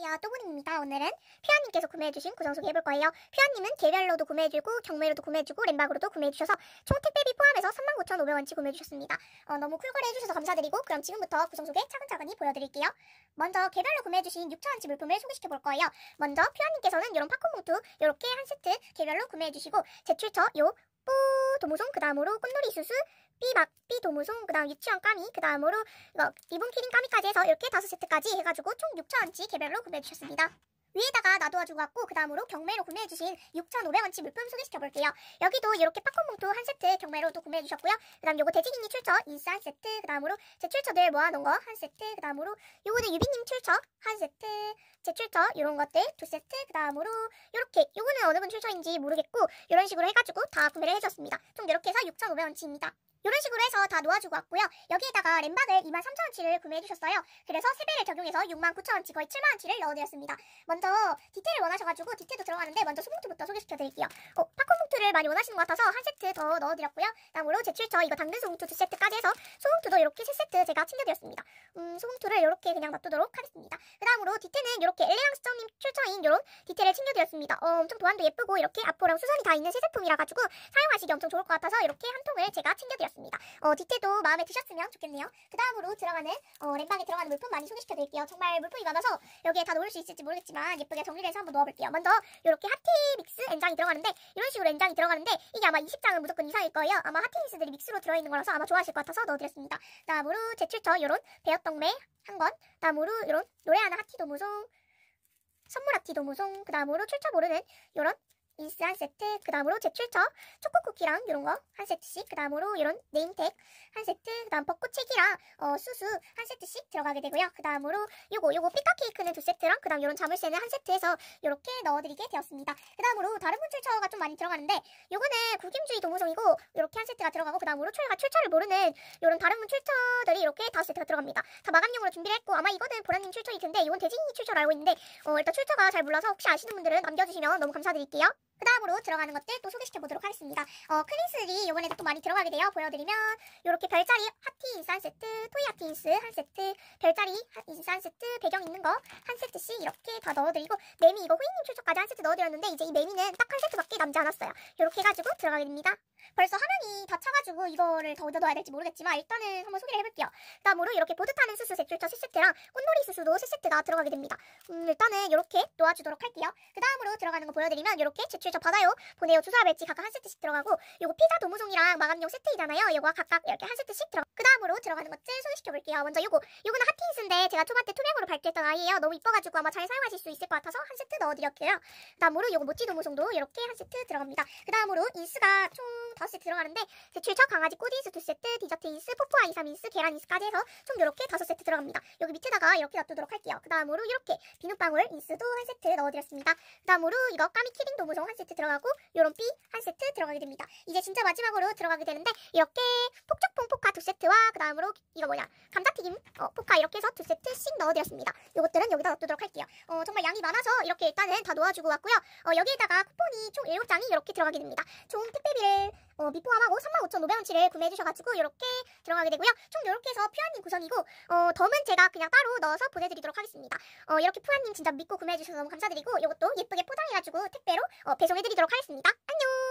안녕하세요 또보입니다 오늘은 피아님께서 구매해주신 구성 소개해볼 거예요 피아님은 개별로도 구매해주고 경매로도 구매해주고 랜박으로도 구매해주셔서 총 택배비 포함해서 39,500원치 구매해주셨습니다 어, 너무 쿨거래 해주셔서 감사드리고 그럼 지금부터 구성 소개 차근차근히 보여드릴게요 먼저 개별로 구매해주신 6,000원치 물품을 소개시켜볼 거예요 먼저 피아님께서는 이런 팝콘 봉투 이렇게 한 세트 개별로 구매해주시고 제출처 요 뽀! 도모송 그 다음으로 꽃놀이 수수 삐막삐 도무송 그 다음 유치원 까미 그 다음으로 이거 뭐 리본 키링 까미까지 해서 이렇게 다섯 세트까지 해가지고 총 6,000원치 개별로 구매해주셨습니다. 위에다가 놔둬가지고 왔고 그 다음으로 경매로 구매해주신 6,500원치 물품 소개시켜볼게요. 여기도 이렇게 팝콘 봉투 한 세트 경매로도 구매해주셨고요. 그 다음 요거 돼지기니 출처 인싸 한 세트 그 다음으로 제 출처들 모아놓은 거 한 세트 그 다음으로 요거는 유비님 출처 한 세트 제 출처 요런 것들 두 세트 그 다음으로 요렇게 요거는 어느 분 출처인지 모르겠고 요런 식으로 해가지고 다 구매를 해줬습니다. 총 이렇게 해서 6,500원치입니다. 이런 식으로 해서 다 놓아주고 왔고요. 여기에다가 램박을 23,000원치를 구매해주셨어요. 그래서 세배를 적용해서 69,000원치 거의 7만원치를 넣어드렸습니다. 먼저 디테일을 원하셔가지고 디테일도 들어가는데 먼저 소봉부터 소개시켜드릴게요. 어, 팝콘 세트를 많이 원하시는 것 같아서 한 세트 더 넣어드렸고요. 다음으로 제출처 이거 담는 소금투 두 세트까지 해서 소금투도 이렇게 세 세트 제가 챙겨드렸습니다. 음, 소금투를 이렇게 그냥 놔두도록 하겠습니다. 그 다음으로 디테는 이렇게 엘레랑 수정님 출처인 이런 디테일을 챙겨드렸습니다. 어, 엄청 도안도 예쁘고 이렇게 앞포랑 수선이 다 있는 새 제품이라 가지고 사용하시기 엄청 좋을 것 같아서 이렇게 한 통을 제가 챙겨드렸습니다. 어, 디테도 마음에 드셨으면 좋겠네요. 그 다음으로 들어가는 어, 램방에 들어가는 물품 많이 소개시켜드릴게요. 정말 물품이 많아서 여기에 다 넣을 수 있을지 모르겠지만 예쁘게 정리를 해서 한번 넣어볼게요. 먼저 이렇게 하티 믹스 엔장이 들어가는데 이런 식으로 엔장이 들어가는데 이게 아마 20장은 무조건 이상일 거예요. 아마 하트니스들이 믹스로 들어있는 거라서 아마 좋아하실 것 같아서 넣어드렸습니다. 다음으로 제출처 요런 배역동매한 권, 다음으로 요런 노래하는 하티도무송 선물 하티도무송 그 다음으로 출처 모르는 요런 인스 한 세트, 그 다음으로 제출처, 초코쿠키랑 이런 거 한 세트씩, 그 다음으로 이런 네임텍한 세트, 그 다음 벚꽃책이랑 어, 수수 한 세트씩 들어가게 되고요. 그 다음으로 요거, 요거 피카 케이크는 두 세트랑 그 다음 요런 자물쇠는 한 세트에서 이렇게 넣어드리게 되었습니다. 그 다음으로 다른 분 출처가 좀 많이 들어가는데 요거는 구김주의 동호성이고 이렇게 한 세트가 들어가고 그 다음으로 출가 출처를 모르는 요런 다른 분 출처들이 이렇게 다섯 세트가 들어갑니다. 다 마감용으로 준비를 했고 아마 이거는 보라님 출처일 텐데 이건 대진이 출처를 알고 있는데 어, 일단 출처가 잘 몰라서 혹시 아시는 분들은 남겨주시면 너무 감사드릴게요. 그 다음으로 들어가는 것들 또 소개시켜 보도록 하겠습니다. 어, 클린슬이 이번에도 또 많이 들어가게 돼요. 보여드리면 이렇게 별자리 하티 인산 세트, 토이 하티 인스한 세트, 별자리 인산 세트, 배경 있는 거 한 세트씩 이렇게 다 넣어드리고 매미 이거 호잉님 출석까지 한 세트 넣어드렸는데 이제 이 매미는 딱 한 세트밖에 남지 않았어요. 이렇게 해가지고 들어가게 됩니다. 벌써 화면이 다 차가지고 이거를 더얻어야 될지 모르겠지만 일단은 한번 소개를 해볼게요. 그 다음으로 이렇게 보드 타는 수수 색출처 3세트랑 꽃놀이 수수도 3세트가 들어가게 됩니다. 음, 일단은 이렇게 놓아주도록 할게요. 그 다음으로 들어가는 거 보여드리면 이렇게 제출 슬쩍 받아요. 보내요. 주사 배지 각각 한 세트씩 들어가고 요거 피자 도무송이랑 마감용 세트이잖아요. 요거 각각 이렇게 한 세트씩 들어가. 그 다음으로 들어가는 것들 소개시켜 볼게요. 먼저 요거 요거는 하트인스인데 제가 초반 때 투명으로 발표했던 아이예요. 너무 이뻐가지고 아마 잘 사용하실 수 있을 것 같아서 한 세트 넣어드렸고요. 그 다음으로 요거 모찌 도무송도 이렇게 한 세트 들어갑니다. 그 다음으로 인스가 총총 다섯 들어가는데 제출처 강아지 꼬디인수 두 세트, 디저트 인스 포포아 이삼인스 계란 인스까지 해서 총 이렇게 다섯 세트 들어갑니다. 여기 밑에다가 이렇게 놔두도록 할게요. 그 다음으로 이렇게 비눗방울 인스도한 세트 넣어드렸습니다. 그 다음으로 이거 까미 키링 도무송 한 세트 들어가고 요런 삐한 세트 들어가게 됩니다. 이제 진짜 마지막으로 들어가게 되는데 이렇게 폭죽퐁 포카 두 세트와 그 다음으로 이거 뭐냐 감자튀김 어, 포카 이렇게 해서 두 세트씩 넣어드렸습니다. 요것들은 여기다 넣두도록 할게요. 어, 정말 양이 많아서 이렇게 일단은 다 놓아주고 왔고요. 어, 여기에다가 쿠폰이 총 7장이 이렇게 들어가게 됩니다. 총 택배비를 어, 미 포함하고 35,500원치를 구매해주셔가지고 이렇게 들어가게 되고요. 총 이렇게 해서 푸아님 구성이고 어, 덤은 제가 그냥 따로 넣어서 보내드리도록 하겠습니다. 어, 이렇게 푸아님 진짜 믿고 구매해주셔서 너무 감사드리고 이것도 예쁘게 포장해가지고 택배로 어, 배송해드리도록 하겠습니다. 안녕!